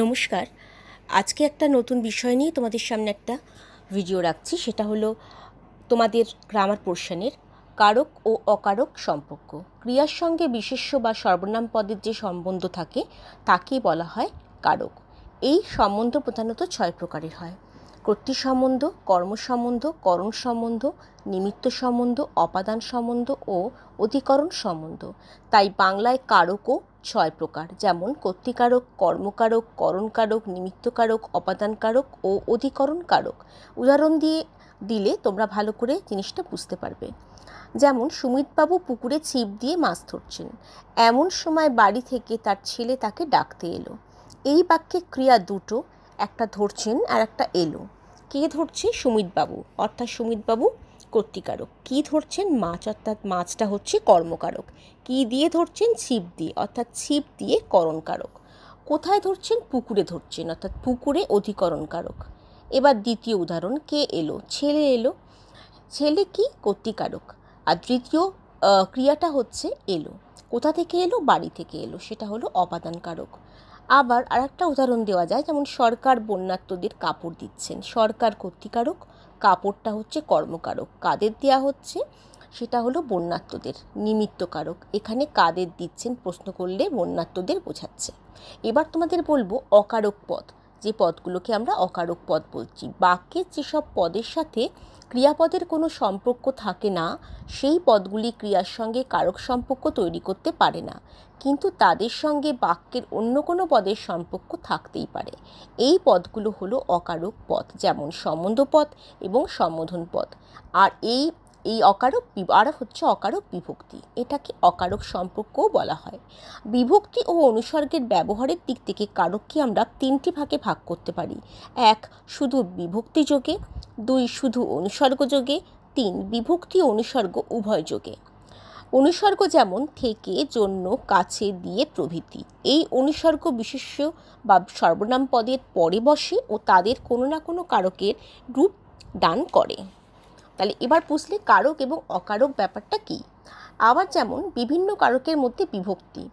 নমস্কার আজকে একটা নতুন বিষয় নিয়ে তোমাদের সামনে একটা ভিডিও রাখছি সেটা হলো তোমাদের গ্রামার পোর্শনের কারক ও অকারক সম্পর্ক ক্রিয়ার সঙ্গে বিশেষ্য বা সর্বনাম পদের যে সম্বন্ধ থাকে তাকে বলা হয় কারক এই সম্বন্ধ প্রধানত ছয় প্রকারের হয় কর্তৃ সম্বন্ধ কর্ম সম্বন্ধ করণ সম্বন্ধ নিমিত্ত সম্বন্ধ অপাদান সম্বন্ধ ও অধিকরণ সম্বন্ধ তাই বাংলায় কারকও ছয় প্রকার যেমন কর্তৃকারক কর্মকারক করণকারক নিমিত্তকারক অপাদানকারক ও অধিকরণ কারক উদাহরণ দিয়ে দিলে তোমরা ভালো করে জিনিসটা বুঝতে পারবে যেমন সুমিতবাবু পুকুরে ছিপ দিয়ে মাছ ধরছেন এমন সময় বাড়ি থেকে তার ছেলে তাকে ডাকতে এলো এই বাক্যে ক্রিয়া দুটো একটা ধরছেন আর একটা এলো কে ধরছে সুমিতবাবু অর্থাৎ সুমিতবাবু কর্তিকারক কী ধরছেন মাছ অর্থাৎ মাছটা হচ্ছে কর্মকারক কী দিয়ে ধরছেন ছিপ দিয়ে অর্থাৎ ছিপ দিয়ে করণকারক কোথায় ধরছেন পুকুরে ধরছেন অর্থাৎ পুকুরে অধিকরণকারক এবার দ্বিতীয় উদাহরণ কে এলো ছেলে এলো ছেলে কি কর্তিকারক আর তৃতীয় ক্রিয়াটা হচ্ছে এলো কোথা থেকে এলো বাড়ি থেকে এলো সেটা হলো অপাদানকারক আবার আর একটা উদাহরণ দেওয়া যায় যেমন সরকার বন্যাত্মদের কাপড় দিচ্ছেন সরকার কর্তৃকারক কাপড়টা হচ্ছে কর্মকারক কাদের দেওয়া হচ্ছে সেটা হলো বন্যাত্মদের নিমিত্তকারক এখানে কাদের দিচ্ছেন প্রশ্ন করলে বন্যাত্মদের বোঝাচ্ছে এবার তোমাদের বলবো অকারক পথ যে পদগুলোকে আমরা অকারক পদ বলছি বাক্যের যেসব পদের সাথে ক্রিয়াপদের কোনো সম্পর্ক থাকে না সেই পদগুলি ক্রিয়ার সঙ্গে কারক সম্পর্ক তৈরি করতে পারে না কিন্তু তাদের সঙ্গে বাক্যের অন্য কোনো পদের সম্পর্ক থাকতেই পারে এই পদগুলো হলো অকারক পদ যেমন সম্বন্ধ পদ এবং সম্বোধন পদ আর এই এই অকারক আর হচ্ছে অকারক বিভক্তি এটাকে অকারক সম্পর্কও বলা হয় বিভক্তি ও অনুসর্গের ব্যবহারের দিক থেকে কারককে আমরা তিনটি ভাগে ভাগ করতে পারি এক শুধু বিভক্তি যোগে দুই শুধু অনুসর্গ যোগে তিন বিভক্তি অনুসর্গ উভয় যোগে অনুসর্গ যেমন থেকে জন্য কাছে দিয়ে প্রভৃতি এই অনুসর্গ বিশেষ্য বা সর্বনাম পদের পরে বসে ও তাদের কোনো না কোনো কারকের রূপ দান করে তাহলে এবার পুষলে কারক এবং অকারক ব্যাপারটা কি আবার যেমন বিভিন্ন কারকের মধ্যে বিভক্তি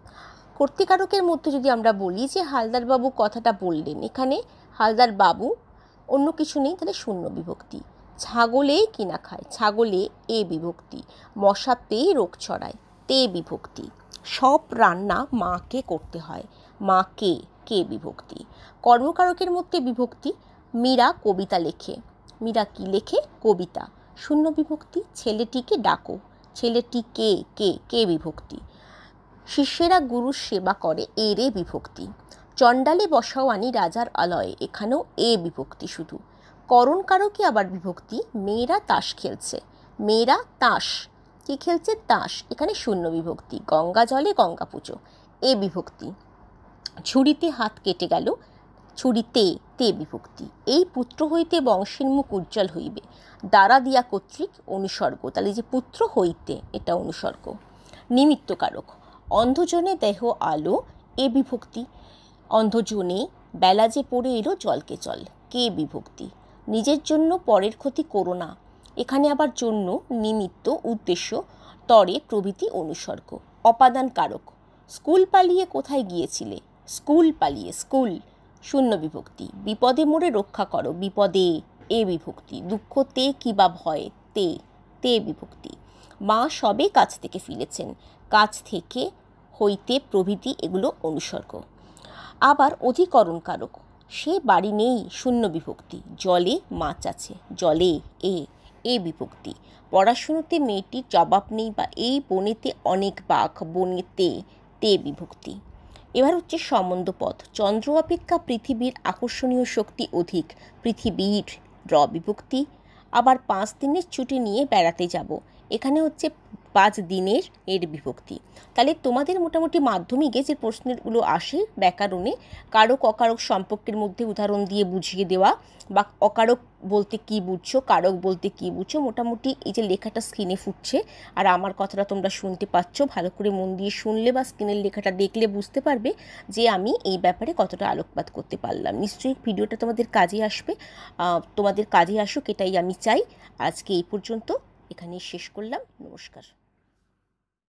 কর্তৃকারকের মধ্যে যদি আমরা বলি যে হালদারবাবু কথাটা বললেন এখানে হালদার বাবু অন্য কিছু নেই তাহলে শূন্য বিভক্তি ছাগলে কিনা খায় ছাগলে এ বিভক্তি মশা পেয়ে রোগ ছড়ায় তে বিভক্তি সব রান্না মাকে করতে হয় মাকে কে বিভক্তি কর্মকারকের মধ্যে বিভক্তি মীরা কবিতা লেখে মীরা কি লেখে কবিতা শূন্য বিভক্তি ছেলেটিকে ডাকো ছেলেটি কে কে কে বিভক্তি শিষ্যেরা গুরুর সেবা করে এরে বিভক্তি চণ্ডালে বসাও আনি রাজার আলয়ে এখানেও এ বিভক্তি শুধু করণ কি আবার বিভক্তি মেয়েরা তাস খেলছে মেয়েরা তাস কি খেলছে তাস এখানে শূন্য বিভক্তি গঙ্গা জলে গঙ্গা পুজো এ বিভক্তি ছুরিতে হাত কেটে গেল ছুরিতে তে বিভক্তি এই পুত্র হইতে বংশের মুখ উজ্জ্বল হইবে দ্বারা দিয়া কর্তৃক অনুসর্গ তাহলে যে পুত্র হইতে এটা অনুসর্গ নিমিত্তকারক অন্ধজনে দেহ আলো এ বিভক্তি অন্ধজনে বেলা যে পড়ে এলো জলকে চল কে বিভক্তি নিজের জন্য পরের ক্ষতি করো না এখানে আবার জন্য নিমিত্ত উদ্দেশ্য তরে প্রভৃতি অনুসর্গ অপাদান কারক স্কুল পালিয়ে কোথায় গিয়েছিলে স্কুল পালিয়ে স্কুল শূন্য বিভক্তি বিপদে মোড়ে রক্ষা করো বিপদে এ বিভক্তি দুঃখ তে কিবা ভয় তে তে বিভক্তি মা সবে কাছ থেকে ফিরেছেন কাছ থেকে হইতে প্রভৃতি এগুলো অনুসর্গ আবার অধিকরণ কারক সে বাড়ি নেই শূন্য বিভক্তি জলে মাছ আছে জলে এ এ বিভক্তি পড়াশুনোতে মেয়েটির জবাব নেই বা এই বনেতে অনেক বাঘ বনেতে তে বিভক্তি এবার হচ্ছে সম্বন্ধ পথ চন্দ্র অপেক্ষা পৃথিবীর আকর্ষণীয় শক্তি অধিক পৃথিবীর র বিভক্তি আবার পাঁচ দিনের ছুটি নিয়ে বেড়াতে যাব এখানে হচ্ছে পাঁচ দিনের এর বিভক্তি তাহলে তোমাদের মোটামুটি মাধ্যমিকে যে প্রশ্নগুলো আসে ব্যাকরণে কারক অকারক সম্পর্কের মধ্যে উদাহরণ দিয়ে বুঝিয়ে দেওয়া বা অকারক বলতে কি বুঝছো কারক বলতে কি বুঝছো মোটামুটি এই যে লেখাটা স্ক্রিনে ফুটছে আর আমার কথাটা তোমরা শুনতে পাচ্ছ ভালো করে মন দিয়ে শুনলে বা স্ক্রিনের লেখাটা দেখলে বুঝতে পারবে যে আমি এই ব্যাপারে কতটা আলোকপাত করতে পারলাম নিশ্চয়ই ভিডিওটা তোমাদের কাজে আসবে তোমাদের কাজে আসুক এটাই আমি চাই আজকে এই পর্যন্ত এখানেই শেষ করলাম নমস্কার